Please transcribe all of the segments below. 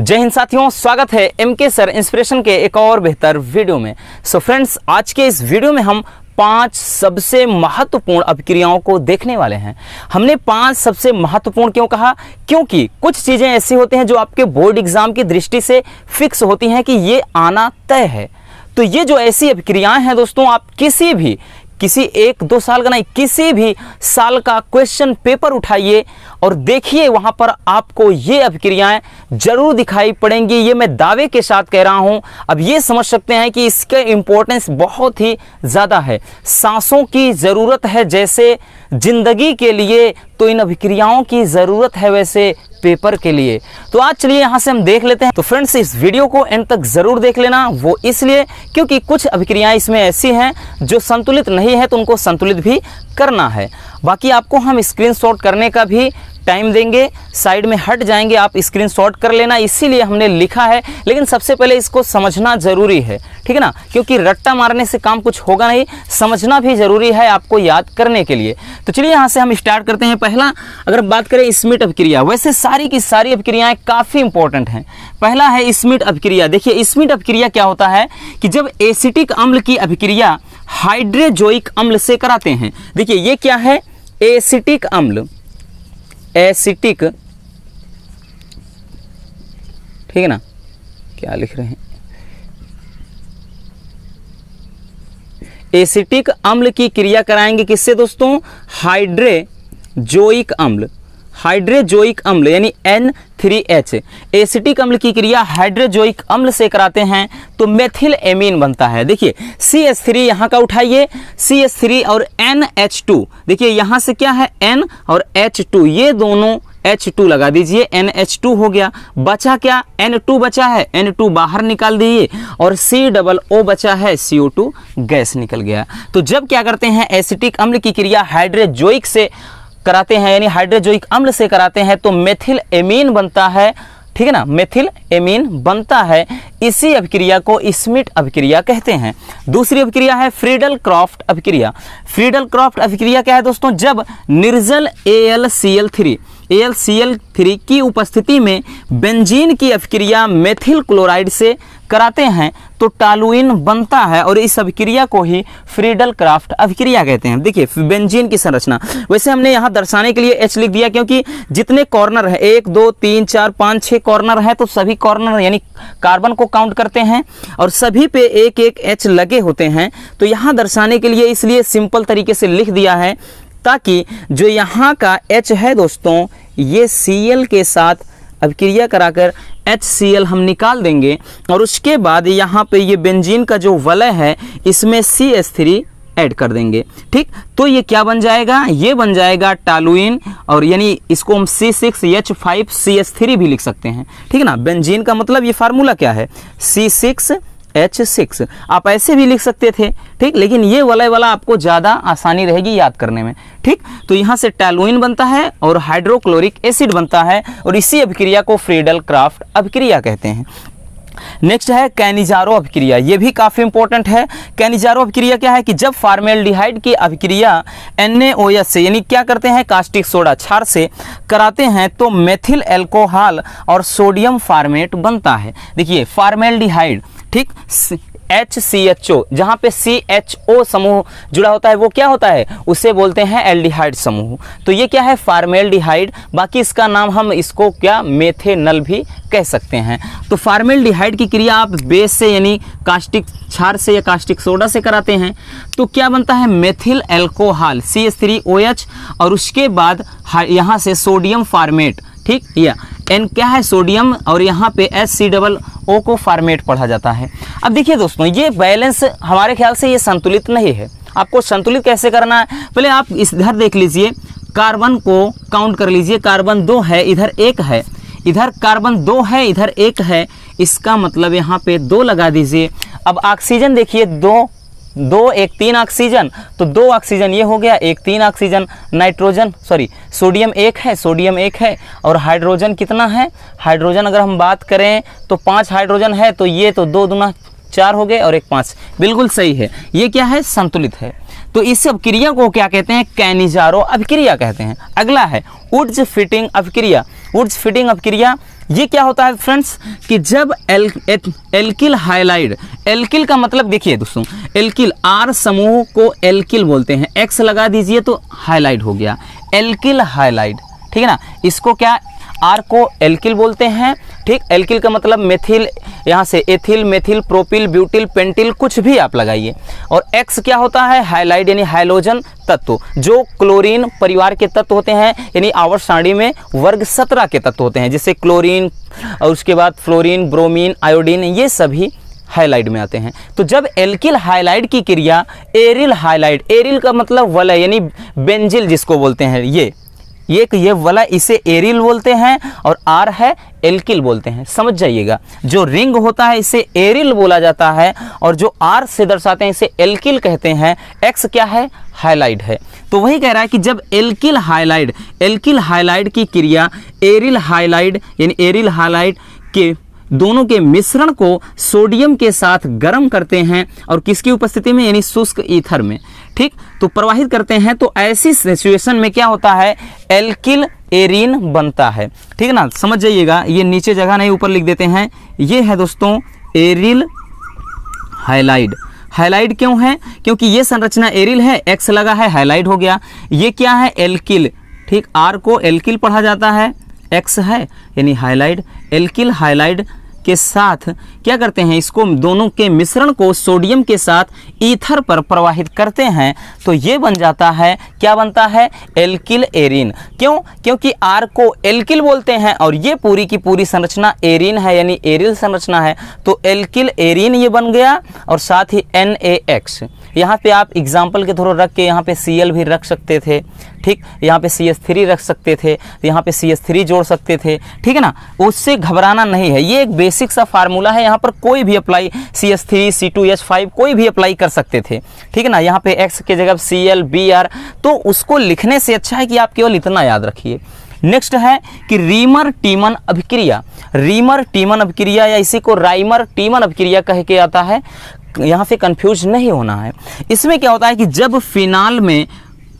जय हिंद साथियों स्वागत है एमके सर इंस्पिरेशन के एक और बेहतर वीडियो में सो so फ्रेंड्स आज के इस वीडियो में हम पांच सबसे महत्वपूर्ण अभिक्रियाओं को देखने वाले हैं हमने पांच सबसे महत्वपूर्ण क्यों कहा क्योंकि कुछ चीज़ें ऐसी होती हैं जो आपके बोर्ड एग्जाम की दृष्टि से फिक्स होती हैं कि ये आना तय है तो ये जो ऐसी अभिक्रियाएं हैं दोस्तों आप किसी भी किसी एक दो साल का नहीं किसी भी साल का क्वेश्चन पेपर उठाइए और देखिए वहाँ पर आपको ये अभिक्रियाएँ जरूर दिखाई पड़ेंगी ये मैं दावे के साथ कह रहा हूँ अब ये समझ सकते हैं कि इसके इम्पोर्टेंस बहुत ही ज़्यादा है सांसों की ज़रूरत है जैसे ज़िंदगी के लिए तो इन अभिक्रियाओं की ज़रूरत है वैसे पेपर के लिए तो आज चलिए यहां से हम देख लेते हैं तो फ्रेंड्स इस वीडियो को एंड तक ज़रूर देख लेना वो इसलिए क्योंकि कुछ अभिक्रियाएं इसमें ऐसी हैं जो संतुलित नहीं है तो उनको संतुलित भी करना है बाकी आपको हम स्क्रीनशॉट करने का भी टाइम देंगे साइड में हट जाएंगे आप स्क्रीनशॉट कर लेना इसीलिए हमने लिखा है लेकिन सबसे पहले इसको समझना ज़रूरी है ठीक है ना क्योंकि रट्टा मारने से काम कुछ होगा नहीं समझना भी ज़रूरी है आपको याद करने के लिए तो चलिए यहाँ से हम स्टार्ट करते हैं पहला अगर बात करें स्मिट अपक्रिया वैसे सारी की सारी अपक्रियाएँ काफ़ी इंपॉर्टेंट हैं पहला है स्मिट अपक्रिया देखिए स्मिट अपक्रिया क्या होता है कि जब एसिटिक अम्ल की अभिक्रिया हाइड्रेजोइक अम्ल से कराते हैं देखिए ये क्या है एसिटिक अम्ल एसिटिक ठीक है ना क्या लिख रहे हैं एसिटिक अम्ल की क्रिया कराएंगे किससे दोस्तों हाइड्रे जोइक अम्ल हाइड्रेजोइक अम्ल यानी एन थ्री एच एसिटिक अम्ल की क्रिया हाइड्रेजोइक अम्ल से कराते हैं तो मेथिल एमीन बनता है देखिए सी एस थ्री यहाँ का उठाइए सी एस थ्री और एन एच टू देखिए यहाँ से क्या है एन और एच टू ये दोनों एच टू लगा दीजिए एन एच टू हो गया बचा क्या एन टू बचा है एन टू बाहर निकाल दीजिए और सी डबल ओ बचा है सी ओ टू गैस निकल गया तो जब क्या करते हैं एसिटिक अम्ल की क्रिया हाइड्रेजोइक से कराते हैं यानी हाइड्रोजोइक अम्ल से कराते हैं तो मेथिल एमीन बनता है ठीक है ना मेथिल एमीन बनता है इसी अभिक्रिया को स्मिट अभिक्रिया कहते हैं दूसरी अभिक्रिया है फ्रीडल क्रॉफ्ट अभिक्रिया फ्रीडल क्रॉफ्ट अभिक्रिया क्या है दोस्तों जब निर्जल A L C L three A L C L three की उपस्थिति में बेंजीन की अभिक्रिया मेथिल क्लोराइड से कराते हैं तो टालुइन बनता है और इस अभिक्रिया को ही फ्रीडल क्राफ्ट अभिक्रिया कहते हैं देखिए बेंजीन की संरचना वैसे हमने यहाँ दर्शाने के लिए एच लिख दिया क्योंकि जितने कॉर्नर है एक दो तीन चार पाँच छः कॉर्नर है तो सभी कॉर्नर यानी कार्बन को काउंट करते हैं और सभी पे एक एक एच लगे होते हैं तो यहाँ दर्शाने के लिए इसलिए सिंपल तरीके से लिख दिया है ताकि जो यहाँ का एच है दोस्तों ये सी के साथ अभिक्रिया कराकर HCl हम निकाल देंगे और उसके बाद यहाँ पे ये बेंजीन का जो वलय है इसमें थ्री ऐड कर देंगे ठीक तो ये क्या बन जाएगा ये बन जाएगा टालुइन और यानी इसको हम C six H five C S three भी लिख सकते हैं ठीक है ना बेंजीन का मतलब ये फार्मूला क्या है सी सिक्स एच सिक्स आप ऐसे भी लिख सकते थे ठीक लेकिन ये वाला वाला आपको ज़्यादा आसानी रहेगी याद करने में ठीक तो यहाँ से टैलुइन बनता है और हाइड्रोक्लोरिक एसिड बनता है और इसी अभिक्रिया को फ्रीडल क्राफ्ट अभिक्रिया कहते हैं नेक्स्ट है कैनिजारो अभिक्रिया ये भी काफ़ी इंपॉर्टेंट है कैनिजारो अभिक्रिया क्या है कि जब फार्मेल्डिहाइड की अभिक्रिया एन से यानी क्या करते हैं कास्टिक सोडा छार से कराते हैं तो मेथिल एल्कोहल और सोडियम फार्मेट बनता है देखिए फार्मेल्डिहाइड ठीक एच सी एच ओ जहाँ पे सी एच ओ समूह जुड़ा होता है वो क्या होता है उसे बोलते हैं एल्डिहाइड समूह तो ये क्या है फार्मेल्डिहाइड बाकी इसका नाम हम इसको क्या मेथेनल भी कह सकते हैं तो फार्मेल्डिहाइड की क्रिया आप बेस से यानी कास्टिक छार से या कास्टिक सोडा से कराते हैं तो क्या बनता है methyl alcohol C S three O H और उसके बाद यहाँ से सोडियम फार्मेट ठीक या एन क्या है सोडियम और यहाँ पे एस सी डबल ओ को फार्मेट पढ़ा जाता है अब देखिए दोस्तों ये बैलेंस हमारे ख्याल से ये संतुलित नहीं है आपको संतुलित कैसे करना है पहले आप इस इधर देख लीजिए कार्बन को काउंट कर लीजिए कार्बन दो है इधर एक है इधर कार्बन दो है इधर एक है इसका मतलब यहाँ पे दो लगा दीजिए अब ऑक्सीजन देखिए दो दो एक तीन ऑक्सीजन तो दो ऑक्सीजन ये हो गया एक तीन ऑक्सीजन नाइट्रोजन सॉरी सोडियम एक है सोडियम एक है और हाइड्रोजन कितना है हाइड्रोजन अगर हम बात करें तो पाँच हाइड्रोजन है तो ये तो दो दुना चार हो गए और एक पाँच बिल्कुल सही है ये क्या है संतुलित है तो इस अभिक्रिया को क्या कहते हैं कैनिजारो अभिक्रिया कहते हैं अगला है उर्ज फिटिंग अभिक्रिया उर्ज फिटिंग अभिक्रिया ये क्या होता है फ्रेंड्स कि जब एल एल्किल हाइलाइड एल्किल का मतलब देखिए दोस्तों एल्किल आर समूह को एल्किल बोलते हैं एक्स लगा दीजिए तो हाईलाइट हो गया एल्किल हाईलाइट ठीक है ना इसको क्या आर को एल्किल बोलते हैं ठीक एल्किल का मतलब मेथिल यहाँ से ethyl methyl propyl butyl pentyl कुछ भी आप लगाइए और एक्स क्या होता है हाइलाइड यानी हाइलोजन तत्व जो क्लोरीन परिवार के तत्व होते हैं यानी आवर्त सारणी में वर्ग सत्रह के तत्व होते हैं जैसे क्लोरीन और उसके बाद फ्लोरीन ब्रोमीन आयोडीन ये सभी हाईलाइट में आते हैं तो जब एल्किल हाईलाइट की क्रिया एरिल हाईलाइट एरिल का मतलब वलय यानी बेंजिल जिसको बोलते हैं ये ये ये वाला इसे एरिल बोलते हैं और आर है एल्किल बोलते हैं समझ जाइएगा जो रिंग होता है इसे एरिल बोला जाता है और जो आर से दर्शाते हैं इसे एल्किल कहते हैं एक्स क्या है हाईलाइट है तो वही कह रहा है कि जब एल्किल हाईलाइट एल्किल हाईलाइट की क्रिया एरिल हाईलाइट यानी एरिल हाईलाइट के दोनों के मिश्रण को सोडियम के साथ गर्म करते हैं और किसकी उपस्थिति में यानी शुष्क ईथर में ठीक तो प्रवाहित करते हैं तो ऐसी सिचुएशन में क्या होता है एल्किल एरिन बनता है ठीक ना समझ जाइएगा ये नीचे जगह नहीं ऊपर लिख देते हैं ये है दोस्तों एरिल हाइलाइड हाइलाइड क्यों है क्योंकि ये संरचना एरिल है एक्स लगा है हाइलाइड हो गया ये क्या है एल्किल ठीक आर को एल्किल पढ़ा जाता है एक्स है यानी हाईलाइड एल्किल हाईलाइड के साथ क्या करते हैं इसको दोनों के मिश्रण को सोडियम के साथ ईथर पर प्रवाहित करते हैं तो ये बन जाता है क्या बनता है एल्किल एरिन क्यों क्योंकि आर को एल्किल बोलते हैं और ये पूरी की पूरी संरचना एरिन है यानी एरिल संरचना है तो एल्किल एरिन ये बन गया और साथ ही एन ए एक्स यहाँ पे आप एग्जाम्पल के थ्रो रख के यहाँ पे सी भी रख सकते थे ठीक यहाँ पे सी रख सकते थे यहाँ पे सी जोड़ सकते थे ठीक है ना उससे घबराना नहीं है ये एक बेसिक सा फार्मूला है यहाँ पर कोई भी apply C S three C two H five कोई भी अप्लाई कर सकते थे ठीक है ना यहाँ पे एक्स के जगह सी एल बी आर तो उसको लिखने से अच्छा है कि आप केवल इतना याद रखिए नेक्स्ट है कि रीमर टीमन अभिक्रिया रीमर टीमन अभिक्रिया या इसी को राइमर टीमन अभिक्रिया कह के आता है यहाँ से कंफ्यूज नहीं होना है इसमें क्या होता है कि जब फिनाल में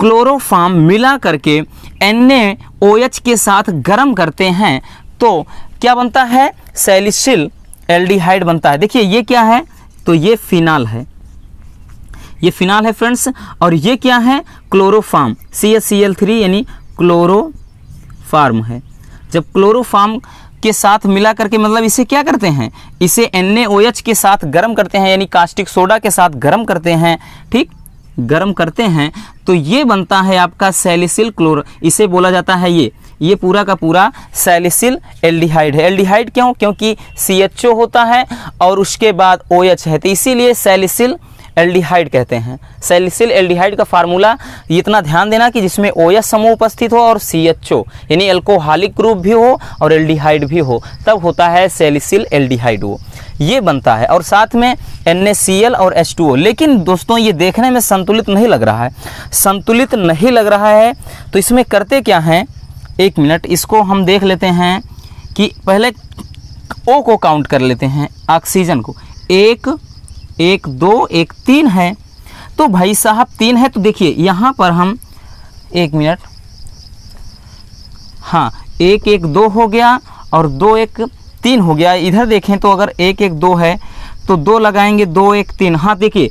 क्लोरोफार्म मिला करके एन के साथ गर्म करते हैं तो क्या बनता है डी एल्डिहाइड बनता है देखिए ये क्या है तो ये फिनाल है ये फिनाल है फ्रेंड्स और ये क्या है chloroform C S C L three यानी क्लोरोफार्म है जब क्लोरोफार्म के साथ मिला करके मतलब इसे क्या करते हैं इसे एन के साथ गर्म करते हैं यानी कास्टिक सोडा के साथ गर्म करते हैं ठीक गर्म करते हैं तो ये बनता है आपका सेलिसिल क्लोर इसे बोला जाता है ये ये पूरा का पूरा सैलिसिल एल्डिहाइड है एल्डिहाइड क्यों क्योंकि सी होता है और उसके बाद ओ OH है तो इसीलिए सेलिसिल एल्डिहाइड कहते हैं सेलिसिल एल्डिहाइड का फार्मूला इतना ध्यान देना कि जिसमें ओ एस समूह उपस्थित हो और सी एच ओ यानी एल्कोहलिक ग्रुप भी हो और एल्डिहाइड भी हो तब होता है सेलिसिल एल्डिहाइड वो ये बनता है और साथ में एन और एच लेकिन दोस्तों ये देखने में संतुलित नहीं लग रहा है संतुलित नहीं लग रहा है तो इसमें करते क्या हैं एक मिनट इसको हम देख लेते हैं कि पहले ओ को काउंट कर लेते हैं ऑक्सीजन को एक एक दो एक तीन है तो भाई साहब तीन है तो देखिए यहाँ पर हम एक मिनट हाँ एक एक दो हो गया और दो एक तीन हो गया इधर देखें तो अगर एक एक दो है तो दो लगाएंगे दो एक तीन हाँ देखिए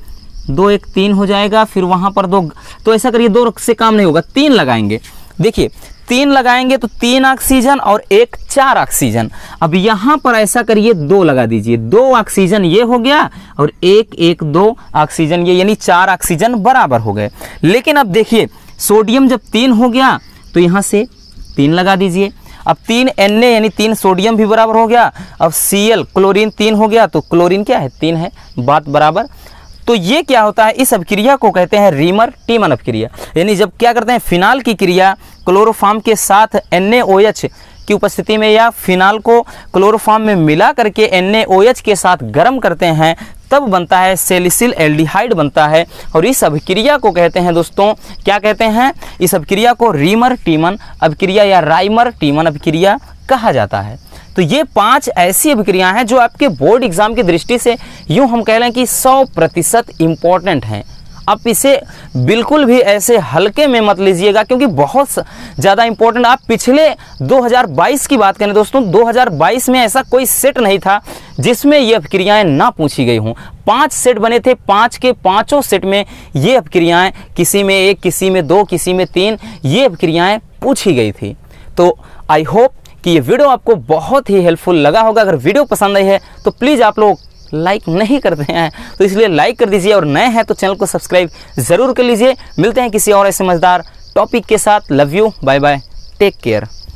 दो एक तीन हो जाएगा फिर वहाँ पर दो तो ऐसा करिए दो से काम नहीं होगा तीन लगाएंगे देखिए तीन लगाएंगे तो तीन ऑक्सीजन और एक चार ऑक्सीजन अब यहाँ पर ऐसा करिए दो लगा दीजिए दो ऑक्सीजन ये हो गया और एक एक दो ऑक्सीजन ये यानी चार ऑक्सीजन बराबर हो गए लेकिन अब देखिए सोडियम जब तीन हो गया तो यहां से तीन लगा दीजिए अब तीन एन यानी तीन सोडियम भी बराबर हो गया अब सी एल क्लोरीन तीन हो गया तो क्लोरीन क्या है तीन है बात बराबर तो ये क्या होता है इस अभिक्रिया को कहते हैं रीमर टीमन अभिक्रिया यानी जब क्या करते हैं फिनाल की क्रिया क्लोरोफाम के साथ एन की उपस्थिति में या फिनाल को क्लोरोफार्म में मिला करके एन के साथ गर्म करते हैं तब बनता है सेलिसिल एल्डिहाइड बनता है और इस अभिक्रिया को कहते हैं दोस्तों क्या कहते हैं इस अभिक्रिया को रीमर टीमन अभिक्रिया या राइमर टीमन अभिक्रिया कहा जाता है तो ये पांच ऐसी अभिक्रियाएं हैं जो आपके बोर्ड एग्जाम की दृष्टि से यूँ हम कह लें कि सौ प्रतिशत इंपॉर्टेंट हैं आप इसे बिल्कुल भी ऐसे हल्के में मत लीजिएगा क्योंकि बहुत ज़्यादा इंपॉर्टेंट आप पिछले 2022 की बात करें दोस्तों 2022 में ऐसा कोई सेट नहीं था जिसमें ये अभिक्रियाएँ ना पूछी गई हों पांच सेट बने थे पांच के पांचों सेट में ये अभिक्रियाएँ किसी में एक किसी में दो किसी में तीन ये अभिक्रियाएँ पूछी गई थी तो आई होप कि ये वीडियो आपको बहुत ही हेल्पफुल लगा होगा अगर वीडियो पसंद आई है तो प्लीज़ आप लोग लाइक नहीं करते हैं तो इसलिए लाइक कर दीजिए और नए हैं तो चैनल को सब्सक्राइब ज़रूर कर लीजिए मिलते हैं किसी और ऐसे मज़ेदार टॉपिक के साथ love you bye bye take care